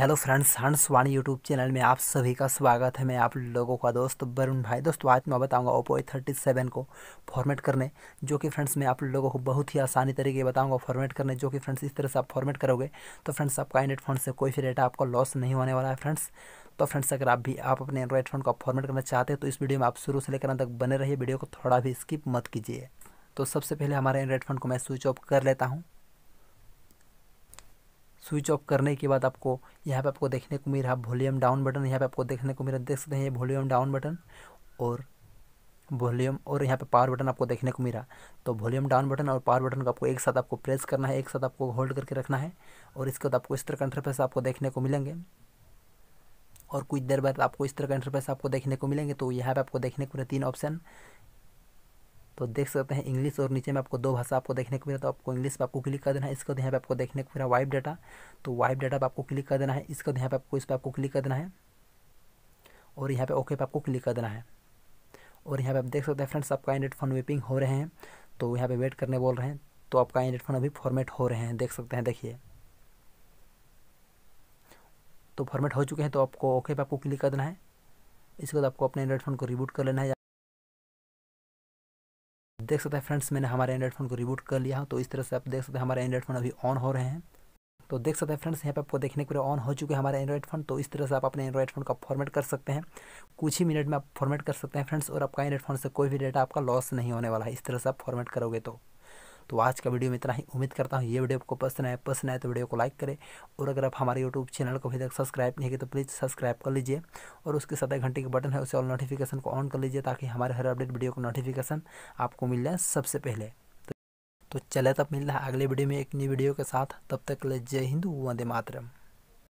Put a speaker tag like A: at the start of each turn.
A: hello friends हंस वाणी YouTube channel में आप सभी का स्वागत है मैं आप लोगों का दोस्त वरुण भाई दोस्तों आज मैं बताऊंगा ओप्पो ए थर्टी सेवन को फॉर्मेट करने जो कि फ्रेंड्स मैं आप लोगों को बहुत ही आसानी तरीके बताऊंगा फॉर्मेट करने जो कि फ्रेंड्स इस तरह से आप फॉर्मेट करोगे तो फ्रेंड्स आपका एंड्रॉइड फोन से कोई भी डेटा आपको लॉस नहीं होने वाला है फ्रेंड्स तो फ्रेंड्स अगर आप भी आप अपने एंड्रॉइड फोन को फॉर्मेट करना चाहते हैं तो इस वीडियो में आप शुरू से लेकर तक बने रहिए वीडियो को थोड़ा भी स्किप मत कीजिए तो सबसे पहले हमारे एंड्रॉइड फोन को मैं स्विच ऑफ कर लेता हूँ स्विच ऑफ करने के बाद आपको यहाँ पे आपको देखने को मिल रहा वॉल्यूम डाउन बटन यहाँ पे आपको देखने को मिल रहा देख सकते हैं ये वॉल्यूम डाउन बटन और वॉल्यूम और यहाँ पे पावर बटन आपको देखने को मिला तो वॉल्यूम डाउन बटन और पावर बटन को आपको एक साथ आपको प्रेस करना है एक साथ आपको होल्ड करके रखना है और इसके बाद आपको इस तरह का इंटरफेस आपको देखने को मिलेंगे और कुछ देर बाद आपको इस तरह का इंटरफेस आपको देखने को मिलेंगे तो यहाँ पर आपको देखने को मिला तीन ऑप्शन तो देख सकते हैं इंग्लिश और नीचे में आपको दो भाषा आपको देखने को मिला तो आपको इंग्लिश पर आपको क्लिक कर देना है इसका यहाँ पे आपको देखने को मिला वाइप डाटा तो वाइप डाटा पर आपको क्लिक कर देना है इसका यहाँ पे आपको इस पर आपको क्लिक कर देना है और यहाँ पे ओके पे आपको क्लिक कर देना है और यहाँ पे आप देख सकते हैं फ्रेंड्स आपका एंड्रेड फोन वेपिंग हो रहे हैं तो यहाँ पे वेट करने बोल रहे हैं तो आपका एंड्रेड फोन अभी फॉर्मेट हो रहे हैं देख सकते हैं देखिए तो फॉर्मेट हो चुके हैं तो आपको ओके पे आपको क्लिक कर देना है इसके बाद आपको अपने एंड्रॉइड फोन को रिबूट कर लेना है देख सकते हैं फ्रेंड्स मैंने हमारे एंड्रॉइड फ़ोन को रिबूट कर लिया तो इस तरह से आप देख सकते हैं हमारे एंड्रॉइड फ़ोन अभी ऑन हो रहे हैं तो देख सकते हैं फ्रेंड्स यहाँ पे आपको देखने के लिए ऑन हो चुके हैं हमारे एंड्रॉइड फ़ोन तो इस तरह से आप अपने एंड्रॉइड फ़ोन का फॉर्मेट कर सकते हैं कुछ ही मिनट में आप फॉर्मेट कर सकते हैं फ्रेंड्स और आपका एंड्रॉइड फ़ोन से कोई भी डेटा आपका लॉस नहीं होने वाला है इस तरह से आप फॉर्मेट करोगे तो तो आज का वीडियो में इतना ही उम्मीद करता हूँ ये वीडियो आपको पसंद आए पसंद आए तो वीडियो को लाइक करें और अगर आप हमारे यूट्यूब चैनल को अभी तक सब्सक्राइब नहीं किया तो प्लीज़ सब्सक्राइब कर लीजिए और उसके साथ एक घंटे के बटन है उसे ऑल नोटिफिकेशन को ऑन कर लीजिए ताकि हमारे हर अपडेट वीडियो को नोटिफिकेशन आपको मिल जाए सबसे पहले तो चले तब मिलना है अगले वीडियो में एक नई वीडियो के साथ तब तक ले जय हिंद वंदे मातरम